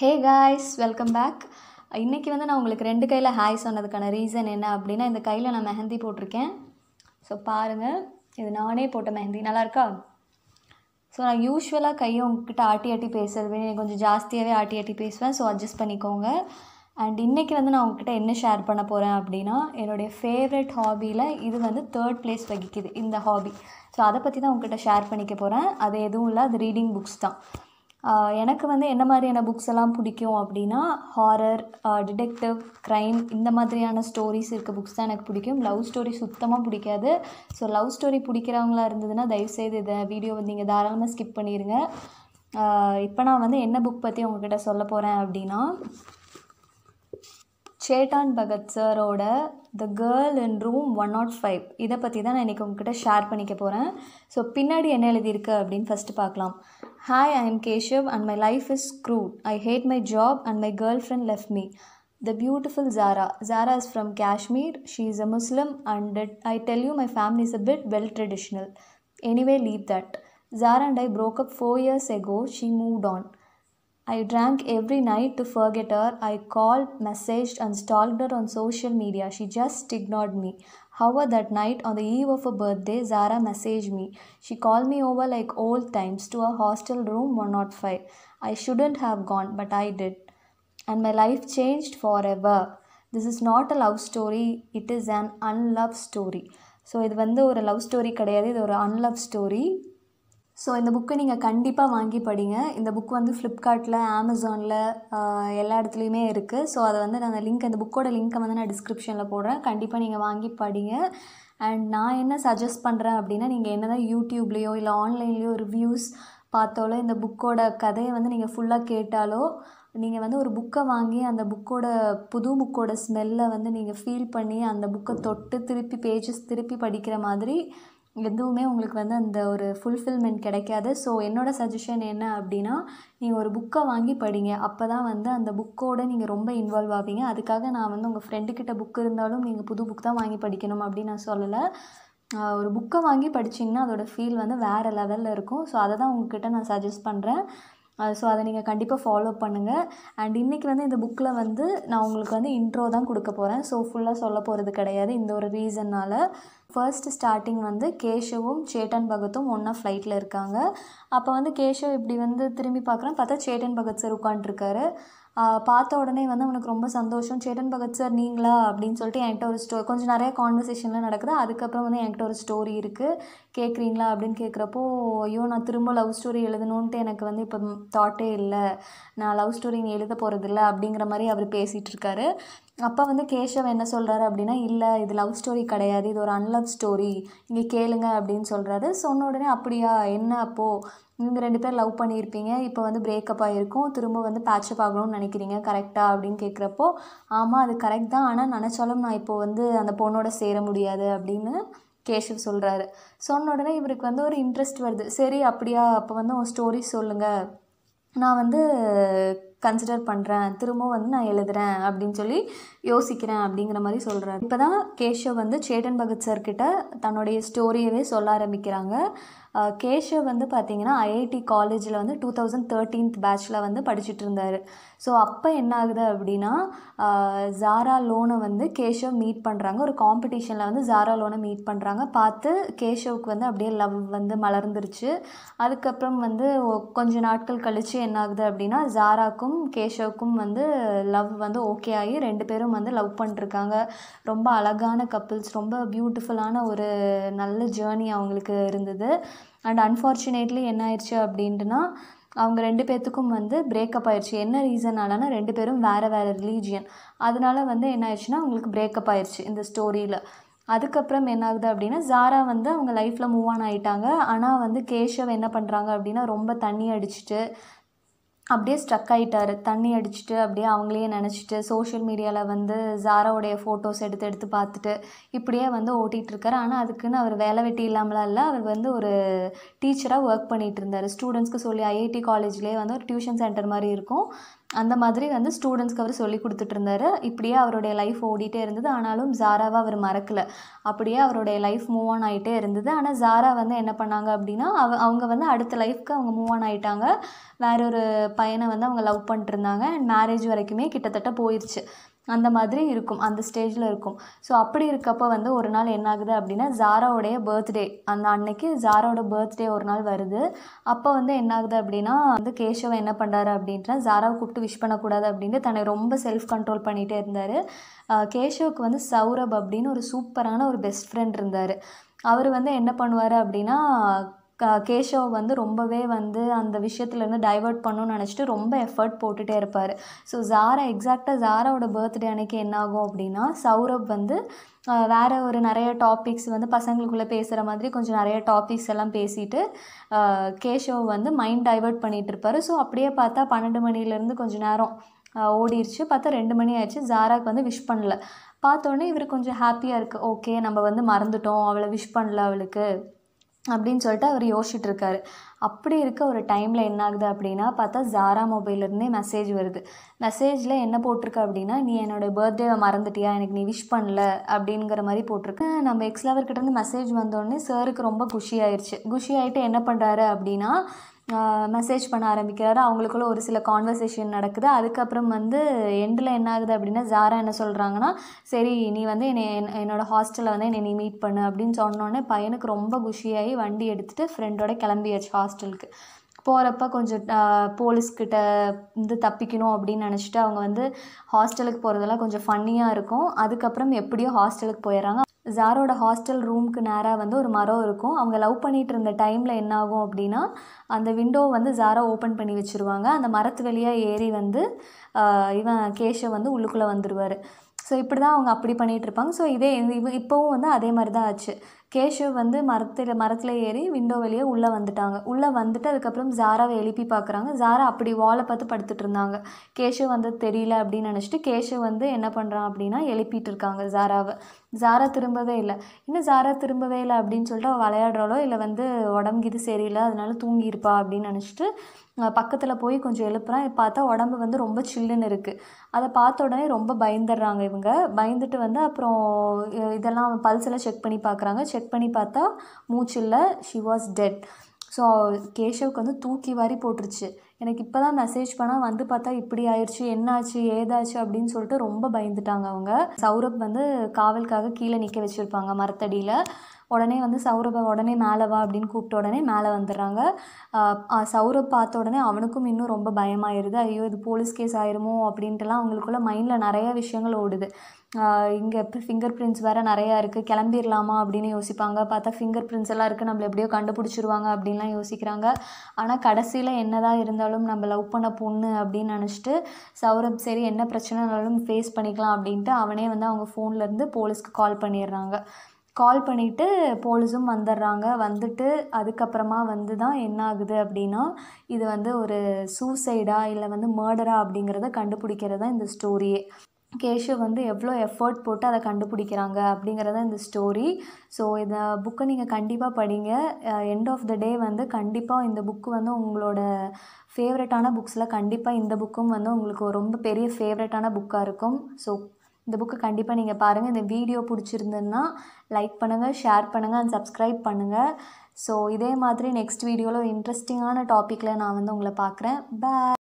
Hey guys welcome back இன்றைக்கி வந்து நான் உங்களுக்கு ரெண்டு கையில் ஹாய் சொன்னதுக்கான ரீசன் என்ன அப்படின்னா இந்த கையில் நான் மெஹந்தி போட்டிருக்கேன் ஸோ பாருங்கள் இது நானே போட்ட மெஹந்தி நல்லாயிருக்கா ஸோ நான் யூஸ்வலாக கையை உங்ககிட்ட ஆட்டி ஆட்டி பேசுறது கொஞ்சம் ஜாஸ்தியாகவே ஆட்டி ஆட்டி பேசுவேன் ஸோ அட்ஜஸ்ட் பண்ணிக்கோங்க அண்ட் இன்றைக்கி வந்து நான் உங்ககிட்ட என்ன ஷேர் பண்ண போகிறேன் அப்படின்னா என்னுடைய ஃபேவரட் ஹாபியில் இது வந்து தேர்ட் ப்ளேஸ் வகிக்குது இந்த ஹாபி ஸோ அதை பற்றி தான் உங்ககிட்ட ஷேர் பண்ணிக்க போகிறேன் அது எதுவும் இல்லை அது ரீடிங் புக்ஸ் தான் எனக்கு வந்து என்ன மாதிரியான புக்ஸ் எல்லாம் பிடிக்கும் அப்படின்னா ஹாரர் டிடெக்டிவ் க்ரைம் இந்த மாதிரியான ஸ்டோரிஸ் இருக்க புக்ஸ் தான் எனக்கு பிடிக்கும் லவ் ஸ்டோரி சுத்தமாக பிடிக்காது ஸோ லவ் ஸ்டோரி பிடிக்கிறவங்களா இருந்ததுன்னா தயவுசெய்து இதை வீடியோ வந்து நீங்கள் தாராளமாக ஸ்கிப் பண்ணிடுங்க இப்போ நான் வந்து என்ன புக் பற்றி உங்ககிட்ட சொல்ல போகிறேன் அப்படின்னா சேட்டான் பகத் சாரோட the girl in room one nought five இதை பற்றி தான் நான் இன்றைக்கி உங்ககிட்ட ஷேர் பண்ணிக்க போகிறேன் ஸோ பின்னாடி என்ன எழுதியிருக்கு அப்படின்னு ஃபஸ்ட்டு பார்க்கலாம் hi I am Keshav and my life is screwed I hate my job and my girl friend left me the beautiful Zara Zara is from Kashmir she is a Muslim and I tell you my family is a bit well traditional anyway leave that Zara and I broke up four years ago she move on I drank every night to forget her. I called, messaged, and stalked her on social media. She just ignored me. However, that night, on the eve of her birthday, Zara messaged me. She called me over like old times to a hostel room 105. I shouldn't have gone, but I did. And my life changed forever. This is not a love story, it is an unlove story. So இது வந்து ஒரு love story கிடையாது இது ஒரு அன்லவ் story so இந்த புக்கை நீங்கள் கண்டிப்பாக வாங்கி படிங்க இந்த புக் வந்து ஃப்ளிப்கார்ட்டில் அமேசானில் எல்லா இடத்துலையுமே இருக்குது ஸோ அதை வந்து நான் அந்த லிங்க் அந்த புக்கோட லிங்க்கை வந்து நான் டிஸ்கிரிப்ஷனில் போடுறேன் கண்டிப்பாக நீங்கள் வாங்கி படிங்க அண்ட் நான் என்ன சஜஸ்ட் பண்ணுறேன் அப்படின்னா நீங்கள் என்ன தான் யூடியூப்லேயோ இல்லை ஆன்லைன்லேயோ ரிவ்யூஸ் பார்த்தாலோ இந்த புக்கோட கதையை வந்து நீங்கள் ஃபுல்லாக கேட்டாலோ நீங்கள் வந்து ஒரு புக்கை வாங்கி அந்த புக்கோட புது புக்கோட ஸ்மெல்லை வந்து நீங்கள் ஃபீல் பண்ணி அந்த புக்கை தொட்டு திருப்பி பேஜஸ் திருப்பி படிக்கிற மாதிரி எதுவுமே உங்களுக்கு வந்து அந்த ஒரு ஃபுல்ஃபில்மெண்ட் கிடைக்காது ஸோ என்னோடய சஜஷன் என்ன அப்படின்னா நீங்கள் ஒரு புக்கை வாங்கி படிங்க அப்போ தான் வந்து அந்த புக்கோடு நீங்கள் ரொம்ப இன்வால்வ் ஆவீங்க அதுக்காக நான் வந்து உங்கள் ஃப்ரெண்டுக்கிட்ட புக் இருந்தாலும் நீங்கள் புது புக் தான் வாங்கி படிக்கணும் அப்படின்னு நான் சொல்லலை ஒரு புக்கை வாங்கி படிச்சிங்கன்னா அதோடய ஃபீல் வந்து வேறு லெவலில் இருக்கும் ஸோ அதை தான் உங்ககிட்ட நான் சஜஸ்ட் பண்ணுறேன் ஸோ அதை நீங்கள் கண்டிப்பாக ஃபாலோ பண்ணுங்கள் அண்ட் இன்றைக்கி வந்து இந்த புக்கில் வந்து நான் உங்களுக்கு வந்து இன்ட்ரோ தான் கொடுக்க போகிறேன் ஸோ ஃபுல்லாக சொல்ல போகிறது கிடையாது இந்த ஒரு ரீசன்னால் ஃபர்ஸ்ட் ஸ்டார்டிங் வந்து கேஷவும் சேட்டன் பகத்தும் ஒன்றா ஃப்ளைட்டில் இருக்காங்க அப்போ வந்து கேஷவ் இப்படி வந்து திரும்பி பார்க்குறேன் பார்த்தா சேட்டன் பகத் சார் உட்காண்ட்ருக்காரு பார்த்த உடனே வந்து அவனுக்கு ரொம்ப சந்தோஷம் சேட்டன் பகத் சார் நீங்களா அப்படின்னு சொல்லிட்டு என்கிட்ட ஒரு ஸ்டோ கொஞ்சம் நிறையா கான்வர்சேஷன்லாம் நடக்குது அதுக்கப்புறம் வந்து என்கிட்ட ஒரு ஸ்டோரி இருக்குது கேட்குறீங்களா அப்படின்னு கேட்குறப்போ ஐயோ நான் திரும்ப லவ் ஸ்டோரி எழுதணுன்ட்டு எனக்கு வந்து இப்போ தாட்டே இல்லை நான் லவ் ஸ்டோரி நீ எழுத போகிறதில்ல அப்படிங்கிற மாதிரி அவர் பேசிகிட்டு இருக்காரு அப்போ வந்து கேஷவ் என்ன சொல்கிறாரு அப்படின்னா இல்லை இது லவ் ஸ்டோரி கிடையாது இது ஒரு அன்லவ் ஸ்டோரி இங்கே கேளுங்க அப்படின்னு சொல்கிறாரு சொன்ன உடனே அப்படியா என்ன அப்போது நீங்கள் ரெண்டு பேர் லவ் பண்ணியிருப்பீங்க இப்போ வந்து பிரேக்கப் ஆகிருக்கும் திரும்ப வந்து பேட்சப் ஆகணும்னு நினைக்கிறீங்க கரெக்டாக அப்படின்னு கேட்குறப்போ ஆமாம் அது கரெக்ட் தான் ஆனால் நினச்சாலும் நான் இப்போது வந்து அந்த பொண்ணோட சேர முடியாது அப்படின்னு கேஷவ் சொல்கிறாரு சொன்ன உடனே இவருக்கு வந்து ஒரு இன்ட்ரெஸ்ட் வருது சரி அப்படியா அப்போ வந்து உன் ஸ்டோரி சொல்லுங்கள் நான் வந்து கன்சிடர் பண்ணுறேன் திரும்பவும் வந்து நான் எழுதுகிறேன் அப்படின்னு சொல்லி யோசிக்கிறேன் அப்படிங்கிற மாதிரி சொல்கிறாரு இப்போ தான் கேஷவ் வந்து சேட்டன் பகத் சார்கிட்ட தன்னுடைய ஸ்டோரியவே சொல்ல ஆரம்பிக்கிறாங்க கேஷவ் வந்து பார்த்திங்கன்னா ஐஐடி காலேஜில் வந்து டூ தௌசண்ட் தேர்ட்டீன்த் பேட்ச்சில் வந்து படிச்சுட்டு இருந்தார் ஸோ அப்போ என்ன ஆகுது அப்படின்னா ஜாரா லோனை வந்து கேஷவ் மீட் பண்ணுறாங்க ஒரு காம்படிஷனில் வந்து ஜாரா லோனை மீட் பண்ணுறாங்க பார்த்து கேஷவுக்கு வந்து அப்படியே லவ் வந்து மலர்ந்துருச்சு அதுக்கப்புறம் வந்து கொஞ்ச நாட்கள் கழித்து என்ன ஆகுது அப்படின்னா ஜாராக்கும் அனிதாவுக்கும் கேஷவுக்கும் வந்து லவ் வந்து ஓகே ஆகி ரெண்டு பேரும் வந்து லவ் பண்ணிருக்காங்க ரொம்ப அழகான கப்புள்ஸ் ரொம்ப பியூட்டிஃபுல்லான ஒரு நல்ல ஜேர்னி அவங்களுக்கு இருந்தது அண்ட் அன்ஃபார்ச்சுனேட்லி என்ன ஆயிடுச்சு அப்படின்ட்டுனா அவங்க ரெண்டு பேர்த்துக்கும் வந்து பிரேக்கப் ஆயிடுச்சு என்ன ரீசனாலனா ரெண்டு பேரும் வேறு வேறு ரிலீஜியன் அதனால வந்து என்ன ஆயிடுச்சுனா அவங்களுக்கு பிரேக்கப் ஆயிடுச்சு இந்த ஸ்டோரியில் அதுக்கப்புறம் என்ன ஆகுது அப்படின்னா ஜாரா வந்து அவங்க லைஃப்பில் மூவ் ஆன் ஆகிட்டாங்க ஆனால் வந்து கேஷவ் என்ன பண்ணுறாங்க அப்படின்னா ரொம்ப தண்ணி அடிச்சுட்டு அப்படியே ஸ்ட்ரக் ஆகிட்டார் தண்ணி அடிச்சுட்டு அப்படியே அவங்களையே நினச்சிட்டு சோஷியல் மீடியாவில் வந்து ஜாராவுடைய ஃபோட்டோஸ் எடுத்து எடுத்து பார்த்துட்டு இப்படியே வந்து ஓட்டிகிட்ருக்காரு ஆனால் அதுக்குன்னு அவர் வேலை வெட்டி இல்லாமலாம் இல்லை அவர் வந்து ஒரு டீச்சராக ஒர்க் பண்ணிகிட்டு இருந்தார் ஸ்டூடெண்ட்ஸ்க்கு சொல்லி ஐஐடி காலேஜ்லேயே வந்து ஒரு டியூஷன் சென்டர் மாதிரி இருக்கும் அந்த மாதிரி வந்து ஸ்டூடெண்ட்ஸ்க்கு அவர் சொல்லி கொடுத்துட்ருந்தாரு இப்படியே அவருடைய லைஃப் ஓடிட்டே இருந்தது ஆனாலும் ஜாராவை அவர் மறக்கலை அப்படியே அவருடைய லைஃப் மூவ் ஆன் ஆகிட்டே இருந்தது ஆனால் ஜாரா வந்து என்ன பண்ணாங்க அப்படின்னா அவ அவங்க வந்து அடுத்த லைஃப்க்கு அவங்க மூவ் ஆன் ஆகிட்டாங்க வேற ஒரு பையனை வந்து அவங்க லவ் பண்ணிட்டுருந்தாங்க அண்ட் மேரேஜ் வரைக்குமே கிட்டத்தட்ட போயிடுச்சு அந்த மாதிரி இருக்கும் அந்த ஸ்டேஜில் இருக்கும் ஸோ அப்படி இருக்கப்போ வந்து ஒரு நாள் என்ன ஆகுது அப்படின்னா ஜாராவுடைய பர்த்டே அந்த அன்னைக்கு ஜாராவோட பர்த்டே ஒரு நாள் வருது அப்போ வந்து என்ன ஆகுது அப்படின்னா வந்து கேஷவ என்ன பண்ணுறாரு அப்படின்ட்டு ஜாராவை கூப்பிட்டு விஷ் பண்ணக்கூடாது அப்படின்ட்டு தன்னை ரொம்ப செல்ஃப் கண்ட்ரோல் பண்ணிகிட்டே இருந்தார் கேஷவுக்கு வந்து சௌரப் அப்படின்னு ஒரு சூப்பரான ஒரு பெஸ்ட் ஃப்ரெண்ட் இருந்தார் அவர் வந்து என்ன பண்ணுவார் அப்படின்னா கேஷவ் வந்து ரொம்பவே வந்து அந்த விஷயத்துலேருந்து டைவெர்ட் பண்ணணும்னு நினச்சிட்டு ரொம்ப எஃபர்ட் போட்டுகிட்டே இருப்பார் ஸோ ஜாரா எக்ஸாக்டாக ஜாராவோட பர்த்டே அன்றைக்கி என்னாகும் அப்படின்னா சௌரப் வந்து வேறு ஒரு நிறைய டாபிக்ஸ் வந்து பசங்களுக்குள்ளே பேசுகிற மாதிரி கொஞ்சம் நிறைய டாபிக்ஸ் எல்லாம் பேசிட்டு கேஷவ் வந்து மைண்ட் டைவெர்ட் பண்ணிகிட்டு இருப்பார் ஸோ அப்படியே பார்த்தா பன்னெண்டு மணிலேருந்து கொஞ்சம் நேரம் ஓடிடுச்சு பார்த்தா ரெண்டு மணி ஆயிடுச்சு ஜாராவுக்கு வந்து விஷ் பண்ணல பார்த்தோன்னே இவர் கொஞ்சம் ஹாப்பியாக இருக்குது ஓகே நம்ம வந்து மறந்துட்டோம் அவளை விஷ் பண்ணல அவளுக்கு அப்படின்னு சொல்லிட்டு அவர் யோசிச்சுட்டு இருக்காரு அப்படி இருக்க ஒரு டைமில் என்ன ஆகுது அப்படின்னா பார்த்தா ஜாரா மொபைல்லேருந்தே மெசேஜ் வருது மெசேஜில் என்ன போட்டிருக்க அப்படின்னா நீ என்னோடய பர்த்டேவை மறந்துட்டியா எனக்கு நீ விஷ் பண்ணல அப்படிங்கிற மாதிரி போட்டிருக்கேன் நம்ம எக்ஸ் லவர்கிட்டேருந்து மெசேஜ் வந்தோடனே சருக்கு ரொம்ப குஷி ஆயிடுச்சு குஷி ஆகிட்டு என்ன பண்ணுறாரு அப்படின்னா மெசேஜ் பண்ண ஆரம்பிக்கிறாரு அவங்களுக்குள்ள ஒரு சில கான்வர்சேஷன் நடக்குது அதுக்கப்புறம் வந்து எண்டில் என்ன ஆகுது அப்படின்னா ஜாரா என்ன சொல்கிறாங்கன்னா சரி நீ வந்து என்னை என்னோடய ஹாஸ்டலில் வந்து என்னை நீ மீட் பண்ணு அப்படின்னு சொன்னோன்னே பையனுக்கு ரொம்ப குஷியாகி வண்டி எடுத்துகிட்டு ஃப்ரெண்டோட கிளம்பியாச்சு ஹாஸ்டலுக்கு போகிறப்ப கொஞ்சம் போலீஸ்கிட்ட வந்து தப்பிக்கணும் அப்படின்னு நினச்சிட்டு அவங்க வந்து ஹாஸ்டலுக்கு போகிறதெல்லாம் கொஞ்சம் ஃபன்னியாக இருக்கும் அதுக்கப்புறம் எப்படியோ ஹாஸ்டலுக்கு போயிடுறாங்க ஜாரோட ஹாஸ்டல் ரூமுக்கு நேராக வந்து ஒரு மரம் இருக்கும் அவங்க லவ் பண்ணிகிட்டு இருந்த டைமில் என்னாகும் அப்படின்னா அந்த விண்டோவை வந்து ஜாரா ஓப்பன் பண்ணி வச்சுருவாங்க அந்த மரத்து வழியாக ஏறி வந்து இவன் கேஷை வந்து உள்ளுக்குள்ளே வந்துடுவார் ஸோ இப்படி தான் அவங்க அப்படி பண்ணிகிட்ருப்பாங்க ஸோ இதே இவ இப்போவும் வந்து அதே மாதிரி தான் ஆச்சு கேஷவ் வந்து மரத்தில் மரத்தில் ஏறி விண்டோ வழியே உள்ளே வந்துட்டாங்க உள்ளே வந்துட்டு அதுக்கப்புறம் ஜாராவை எழுப்பி பார்க்குறாங்க ஜாரா அப்படி வாலை பார்த்து படுத்துட்டு இருந்தாங்க கேஷவ் வந்து தெரியல அப்படின்னு நினச்சிட்டு கேஷவ் வந்து என்ன பண்ணுறான் அப்படின்னா எழுப்பிட்டு இருக்காங்க ஜாராவை ஜாரா திரும்பவே இல்லை இன்னும் ஜாரா திரும்பவே இல்லை அப்படின்னு சொல்லிட்டு அவள் விளையாடுறாளோ இல்லை வந்து உடம்புக்கு இது சரியில்லை அதனால தூங்கியிருப்பா அப்படின்னு நினச்சிட்டு பக்கத்தில் போய் கொஞ்சம் எழுப்புறான் பார்த்தா உடம்பு வந்து ரொம்ப சில்லுன்னு இருக்குது அதை பார்த்த உடனே ரொம்ப பயந்துடுறாங்க இவங்க பயந்துட்டு வந்து அப்புறம் இதெல்லாம் எல்லாம் செக் பண்ணி பார்க்குறாங்க செக் செக் பண்ணி பார்த்தா மூச்சில் ஷி வாஸ் டெட் ஸோ கேஷவுக்கு வந்து தூக்கி வாரி போட்டுருச்சு எனக்கு இப்போ தான் மெசேஜ் பண்ணால் வந்து பார்த்தா இப்படி ஆயிடுச்சு என்னாச்சு ஏதாச்சு அப்படின்னு சொல்லிட்டு ரொம்ப பயந்துட்டாங்க அவங்க சௌரப் வந்து காவலுக்காக கீழே நிற்க வச்சுருப்பாங்க மரத்தடியில் உடனே வந்து சௌரபை உடனே மேலே வா அப்படின்னு கூப்பிட்ட உடனே மேலே வந்துடுறாங்க சௌரப் பார்த்த உடனே அவனுக்கும் இன்னும் ரொம்ப பயமாயிருது ஐயோ இது போலீஸ் கேஸ் ஆயிருமோ அப்படின்ட்டுலாம் அவங்களுக்குள்ள மைண்டில் நிறைய விஷயங்கள் ஓடுது இங்கே இப்போ ஃபிங்கர் பிரிண்ட்ஸ் வேறு நிறையா இருக்குது கிளம்பிடலாமா அப்படின்னு யோசிப்பாங்க பார்த்தா ஃபிங்கர் பிரிண்ட்ஸ் எல்லாம் இருக்குது நம்மளை எப்படியோ கண்டுபிடிச்சிருவாங்க அப்படின்லாம் யோசிக்கிறாங்க ஆனால் கடைசியில் என்னதான் இருந்தாலும் நம்ம லவ் பண்ண பொண்ணு அப்படின்னு நினச்சிட்டு சௌரப் சரி என்ன பிரச்சனைனாலும் ஃபேஸ் பண்ணிக்கலாம் அப்படின்ட்டு அவனே வந்து அவங்க ஃபோன்லேருந்து போலீஸ்க்கு கால் பண்ணிடுறாங்க கால் பண்ணிவிட்டு போலீஸும் வந்துடுறாங்க வந்துட்டு அதுக்கப்புறமா வந்து தான் என்ன ஆகுது அப்படின்னா இது வந்து ஒரு சூசைடா இல்லை வந்து மர்டரா அப்படிங்கிறத கண்டுபிடிக்கிறது தான் இந்த ஸ்டோரியே கேஷு வந்து எவ்வளோ எஃபர்ட் போட்டு அதை கண்டுபிடிக்கிறாங்க அப்படிங்கிறத இந்த ஸ்டோரி ஸோ இந்த புக்கை நீங்கள் கண்டிப்பாக படிங்க எண்ட் ஆஃப் த டே வந்து கண்டிப்பாக இந்த புக்கு வந்து உங்களோட ஃபேவரட்டான புக்ஸில் கண்டிப்பாக இந்த புக்கும் வந்து உங்களுக்கு ரொம்ப பெரிய ஃபேவரட்டான புக்காக இருக்கும் ஸோ இந்த புக்கை கண்டிப்பாக நீங்கள் பாருங்கள் இந்த வீடியோ பிடிச்சிருந்ததுன்னா லைக் பண்ணுங்கள் ஷேர் பண்ணுங்கள் அண்ட் சப்ஸ்கிரைப் பண்ணுங்கள் ஸோ இதே மாதிரி நெக்ஸ்ட் வீடியோவில் இன்ட்ரெஸ்டிங்கான டாப்பிக்கில் நான் வந்து உங்களை பார்க்குறேன் பாய்